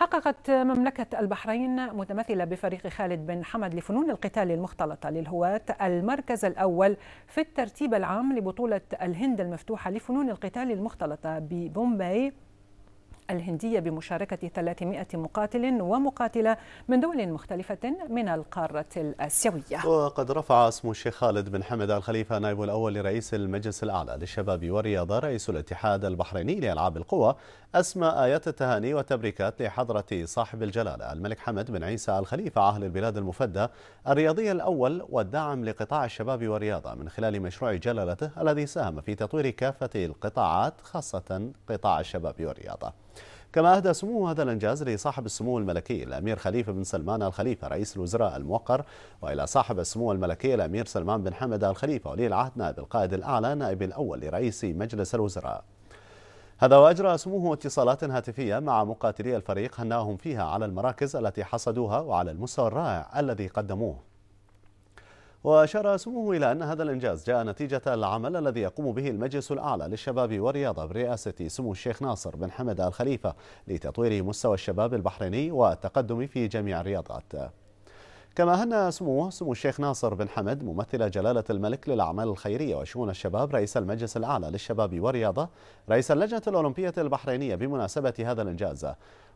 حققت مملكة البحرين متمثلة بفريق خالد بن حمد لفنون القتال المختلطة للهواة المركز الأول في الترتيب العام لبطولة الهند المفتوحة لفنون القتال المختلطة ببومباي الهندية بمشاركة 300 مقاتل ومقاتلة من دول مختلفة من القارة الآسيوية وقد رفع اسم الشيخ خالد بن حمد الخليفة نائب الأول لرئيس المجلس الأعلى للشباب والرياضة رئيس الاتحاد البحريني لألعاب القوى أسمى آيات التهاني والتبريكات لحضرة صاحب الجلالة الملك حمد بن عيسى الخليفة عهد البلاد المفدى الرياضي الأول والدعم لقطاع الشباب والرياضة من خلال مشروع جلالته الذي ساهم في تطوير كافة القطاعات خاصة قطاع الشباب والرياضة كما أهدى سمو هذا الإنجاز لصاحب السمو الملكي الأمير خليفة بن سلمان الخليفة رئيس الوزراء الموقر وإلى صاحب السمو الملكي الأمير سلمان بن حمد الخليفة ولي العهد نائب القائد الأعلى نائب الأول لرئيس مجلس الوزراء هذا وأجرى سموه اتصالات هاتفية مع مقاتلي الفريق هناهم فيها على المراكز التي حصدوها وعلى المستوى الرائع الذي قدموه وأشار سموه إلى أن هذا الإنجاز جاء نتيجة العمل الذي يقوم به المجلس الأعلى للشباب والرياضة برئاسة سمو الشيخ ناصر بن حمد الخليفة لتطوير مستوى الشباب البحريني والتقدم في جميع الرياضات كما هنأ سموه سمو الشيخ ناصر بن حمد ممثل جلالة الملك للأعمال الخيرية وشؤون الشباب رئيس المجلس الأعلى للشباب والرياضة رئيس اللجنة الأولمبية البحرينية بمناسبة هذا الإنجاز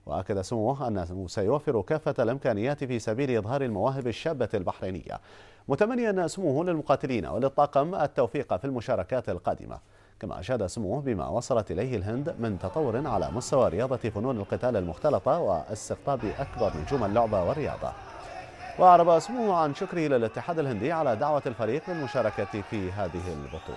وأكد سموه أنه سيوفر كافة الإمكانيات في سبيل إظهار المواهب الشابة البحرينية متمنيا سموه للمقاتلين وللطاقم التوفيق في المشاركات القادمة كما أشاد سموه بما وصلت إليه الهند من تطور على مستوى رياضة فنون القتال المختلطة واستقطاب أكبر نجوم اللعبة والرياضة وأعرب اسمه عن شكره للاتحاد الهندي على دعوة الفريق للمشاركة في هذه البطولة